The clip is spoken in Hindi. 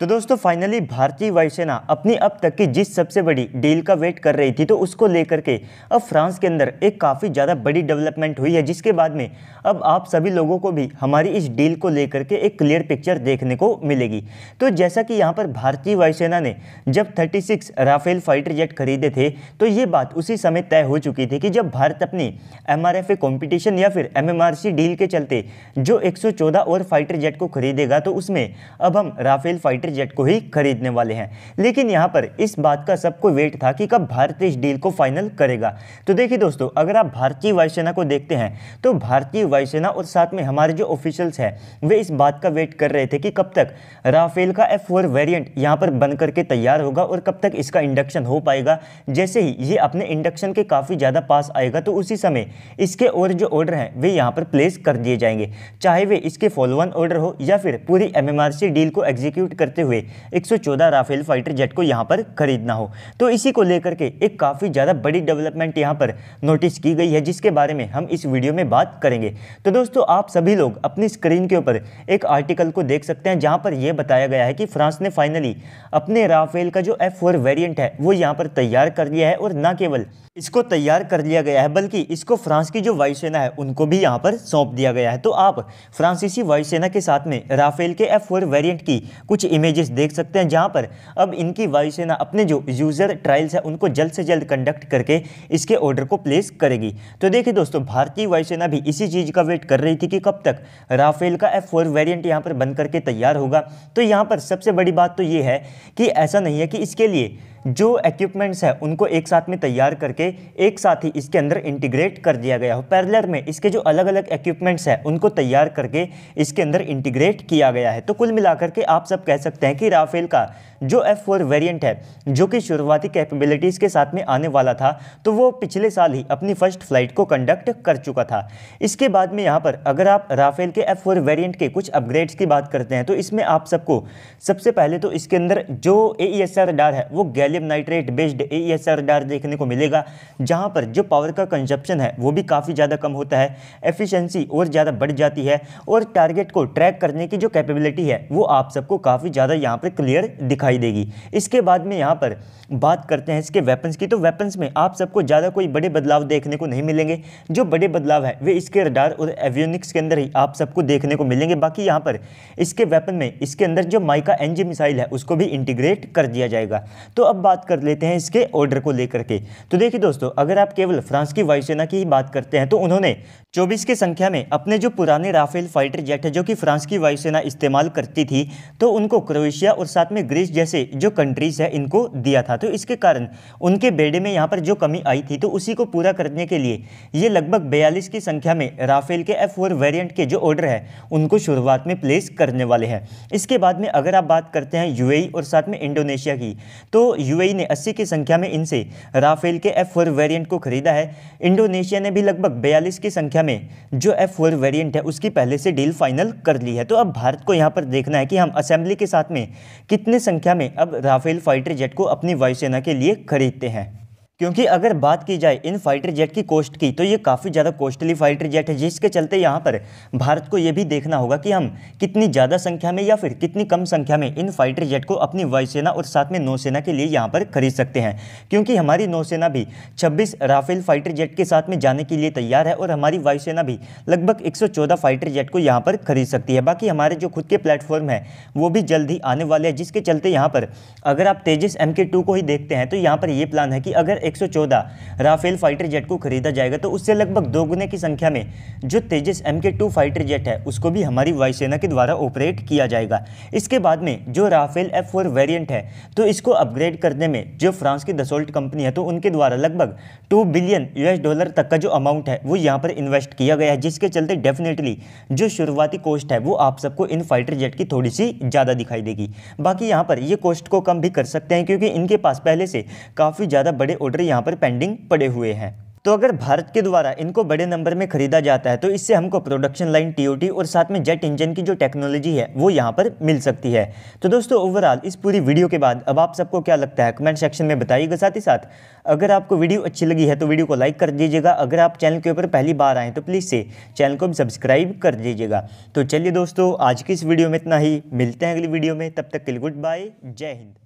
तो दोस्तों फाइनली भारतीय वायुसेना अपनी अब तक की जिस सबसे बड़ी डील का वेट कर रही थी तो उसको लेकर के अब फ्रांस के अंदर एक काफ़ी ज़्यादा बड़ी डेवलपमेंट हुई है जिसके बाद में अब आप सभी लोगों को भी हमारी इस डील को लेकर के एक क्लियर पिक्चर देखने को मिलेगी तो जैसा कि यहाँ पर भारतीय वायुसेना ने जब thirty six Rafale fighter jet खरीदे थे तो ये बात उसी समय तय हो चुकी थी कि जब भारत अपनी एम आर या फिर एम डील के चलते जो एक और फाइटर जेट को खरीदेगा तो उसमें अब हम राफेल फाइटर फाइटर जेट को ही खरीदने वाले हैं लेकिन यहाँ पर इस बात का सबको वेट था कि कब भारत इस डील को फाइनल करेगा तो देखिए दोस्तों अगर आप भारतीय वायुसेना को देखते हैं तो भारतीय वायुसेना और साथ में हमारे जो ऑफिशियल्स हैं वे इस बात का वेट कर रहे थे कि कब तक राफेल का एफ फोर वेरियंट यहाँ पर बन करके तैयार होगा और कब तक इसका इंडक्शन हो पाएगा जैसे ही ये अपने इंडक्शन के काफ़ी ज़्यादा पास आएगा तो उसी समय इसके और जो ऑर्डर हैं वे यहाँ पर प्लेस कर दिए जाएंगे चाहे वे इसके फॉलोअन ऑर्डर हो या फिर पूरी एम डील को एग्जीक्यूट करते करते हुए 114 राफेल फाइटर जेट को यहाँ पर खरीदना हो तो इसी को लेकर के एक काफ़ी ज़्यादा बड़ी डेवलपमेंट यहाँ पर नोटिस की गई है जिसके बारे में हम इस वीडियो में बात करेंगे तो दोस्तों आप सभी लोग अपनी स्क्रीन के ऊपर एक आर्टिकल को देख सकते हैं जहाँ पर यह बताया गया है कि फ्रांस ने फाइनली अपने राफेल का जो एफ फोर है वो यहाँ पर तैयार कर लिया है और ना केवल इसको तैयार कर लिया गया है बल्कि इसको फ्रांस की जो वायुसेना है उनको भी यहाँ पर सौंप दिया गया है तो आप फ्रांसीसी वायुसेना के साथ में राफेल के एफ फोर वेरियंट की कुछ इमेज इमेजेस देख सकते हैं जहाँ पर अब इनकी वायुसेना अपने जो यूज़र ट्रायल्स हैं उनको जल्द से जल्द कंडक्ट करके इसके ऑर्डर को प्लेस करेगी तो देखिए दोस्तों भारतीय वायुसेना भी इसी चीज़ का वेट कर रही थी कि कब तक राफेल का एफ फोर वेरियंट पर बन करके तैयार होगा तो यहाँ पर सबसे बड़ी बात तो ये है कि ऐसा नहीं है कि इसके लिए जो इक्विपमेंट्स है उनको एक साथ में तैयार करके एक साथ ही इसके अंदर इंटीग्रेट कर दिया गया हो पैरलर में इसके जो अलग अलग इक्विपमेंट्स हैं उनको तैयार करके इसके अंदर इंटीग्रेट किया गया है तो कुल मिलाकर के आप सब कह सकते हैं कि राफेल का जो एफ फोर वेरियंट है जो कि शुरुआती कैपेबिलिटीज़ के साथ में आने वाला था तो वो पिछले साल ही अपनी फर्स्ट फ्लाइट को कंडक्ट कर चुका था इसके बाद में यहाँ पर अगर आप राफेल के एफ फोर वेरियंट के कुछ अपग्रेड्स की बात करते हैं तो इसमें आप सबको सबसे पहले तो इसके अंदर जो ए ई एस आर डार है वो gallium beryllium nitrate based A S देखने को मिलेगा जहाँ पर जो पावर का कंजप्शन है वो भी काफ़ी ज़्यादा कम होता है एफिशेंसी और ज़्यादा बढ़ जाती है और टारगेट को ट्रैक करने की जो कैपेबिलिटी है वो आप सबको काफ़ी ज़्यादा यहाँ पर क्लियर दिखाई देगी इसके बाद में यहाँ पर बात करते हैं इसके वेपन्स की तो वेपन्स में आप सबको ज़्यादा कोई बड़े बदलाव देखने को नहीं मिलेंगे जो बड़े बदलाव है वे इसके रडार और एवियोनिक्स के अंदर ही आप सबको देखने को मिलेंगे बाकी यहाँ पर इसके वेपन में इसके अंदर जो माइका एनजी मिसाइल है उसको भी इंटीग्रेट कर दिया जाएगा तो अब बात कर लेते हैं इसके ऑर्डर को लेकर के तो देखिए दोस्तों अगर आप केवल फ्रांस की वायुसेना की ही बात करते हैं तो उन्होंने 24 की संख्या में अपने जो पुराने राफेल फाइटर जेट है जो कि फ्रांस की वायुसेना इस्तेमाल करती थी तो उनको क्रोएशिया और साथ में ग्रीस जैसे जो कंट्रीज़ है इनको दिया था तो इसके कारण उनके बेड़े में यहाँ पर जो कमी आई थी तो उसी को पूरा करने के लिए ये लगभग बयालीस की संख्या में राफेल के एफ फोर वेरियंट के जो ऑर्डर है उनको शुरुआत में प्लेस करने वाले हैं इसके बाद में अगर आप बात करते हैं यू e और साथ में इंडोनेशिया की तो यूएई ने 80 की संख्या में इनसे राफेल के एफ फोर वेरियंट को खरीदा है इंडोनेशिया ने भी लगभग 42 की संख्या में जो एफ फोर वेरियंट है उसकी पहले से डील फाइनल कर ली है तो अब भारत को यहाँ पर देखना है कि हम असेंबली के साथ में कितने संख्या में अब राफेल फाइटर जेट को अपनी वायुसेना के लिए खरीदते हैं क्योंकि अगर बात की जाए इन फाइटर जेट की कॉस्ट की तो ये काफ़ी ज़्यादा कॉस्टली फाइटर जेट है जिसके चलते यहाँ पर भारत को ये भी देखना होगा कि हम कितनी ज़्यादा संख्या में या फिर कितनी कम संख्या में इन फाइटर जेट को अपनी वायुसेना और साथ में नौसेना के लिए यहाँ पर खरीद सकते हैं क्योंकि हमारी नौसेना भी छब्बीस राफेल फाइटर जेट के साथ में जाने के लिए तैयार है और हमारी वायुसेना भी लगभग एक फाइटर जेट को यहाँ पर खरीद सकती है बाकी हमारे जो खुद के प्लेटफॉर्म है वो भी जल्द ही आने वाले हैं जिसके चलते यहाँ पर अगर आप तेजस एम को ही देखते हैं तो यहाँ पर ये प्लान है कि अगर 114 राफेल फाइटर जेट को खरीदा जाएगा तो उससे लगभग दोगुने की संख्या में जो Tejas M K two fighter jet है उसको भी हमारी वायुसेना के द्वारा ऑपरेट किया जाएगा इसके बाद में जो राफेल एफ फोर वेरियंट है तो इसको अपग्रेड करने में जो फ्रांस की दसोल्ट कंपनी है तो उनके द्वारा लगभग टू बिलियन यूएस डॉलर तक का जो अमाउंट है वो यहाँ पर इन्वेस्ट किया गया है जिसके चलते डेफिनेटली जो शुरुआती कॉस्ट है वो आप सबको इन फाइटर जेट की थोड़ी सी ज़्यादा दिखाई देगी बाकी यहाँ पर ये कॉस्ट को कम भी कर सकते हैं क्योंकि इनके पास पहले से काफ़ी ज़्यादा बड़े ऑर्डर ऑर्डर यहाँ पर पेंडिंग पड़े हुए हैं तो अगर भारत के द्वारा इनको बड़े नंबर में खरीदा जाता है तो इससे हमको प्रोडक्शन लाइन टीओटी और साथ में जेट इंजन की जो टेक्नोलॉजी है वो यहाँ पर मिल सकती है तो दोस्तों ओवरऑल इस पूरी वीडियो के बाद अब आप सबको क्या लगता है कमेंट सेक्शन में बताइएगा साथ ही साथ अगर आपको वीडियो अच्छी लगी है तो वीडियो को लाइक कर दीजिएगा अगर आप चैनल के ऊपर पहली बार आएँ तो प्लीज़ से चैनल को भी सब्सक्राइब कर दीजिएगा तो चलिए दोस्तों आज की इस वीडियो में इतना ही मिलते हैं अगली वीडियो में तब तक के लिए गुड बाय जय हिंद